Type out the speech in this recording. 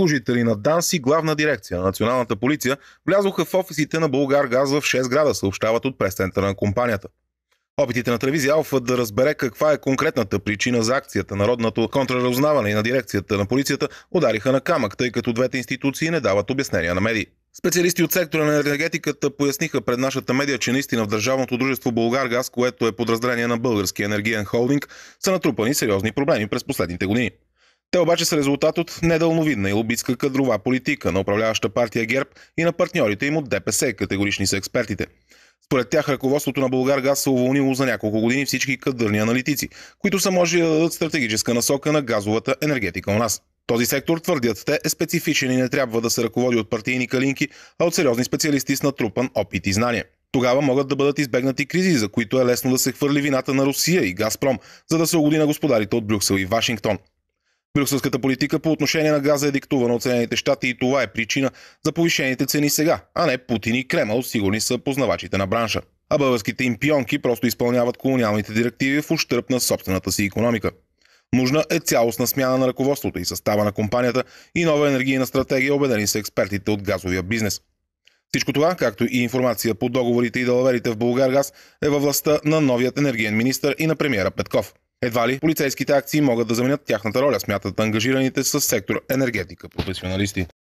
Служители на ДАНС и главна дирекция на националната полиция влязоха в офисите на Българ Газ в 6 града, съобщават от пресцентъра на компанията. Опитите на телевизия Алфа да разбере каква е конкретната причина за акцията, народното контраразузнаване и на дирекцията на полицията удариха на камък, тъй като двете институции не дават обяснения на медии. Специалисти от сектора на енергетиката поясниха пред нашата медия, че наистина в Държавното дружество Българгаз, което е подразделение на Български енергиен холдинг, са натрупани сериозни проблеми през последните години. Те обаче са резултат от недълновидна и лобитска кадрова политика на управляваща партия ГЕРБ и на партньорите им от ДПС, категорични са експертите. Според тях ръководството на Българ Газ се уволнило за няколко години всички кадърни аналитици, които са можели да дадат стратегическа насока на газовата енергетика у нас. Този сектор, твърдят те, е специфичен и не трябва да се ръководи от партийни калинки, а от сериозни специалисти с натрупан опит и знания. Тогава могат да бъдат избегнати кризи, за които е лесно да се хвърли вината на Русия и Газпром, за да се угоди на господарите от Брюксел и Вашингтон. Брюкселската политика по отношение на газа е диктувана от Съединените щати и това е причина за повишените цени сега, а не Путин и Кремъл, сигурни са познавачите на бранша. А българските им пионки просто изпълняват колониалните директиви в ущърп на собствената си економика. Нужна е цялостна смяна на ръководството и състава на компанията и нова енергийна стратегия, убедени са експертите от газовия бизнес. Всичко това, както и информация по договорите и далаверите в Българгаз, е във властта на новият енергиен министр и на премиера Петков. Едва ли полицейските акции могат да заменят тяхната роля, смятат ангажираните с сектор енергетика професионалисти.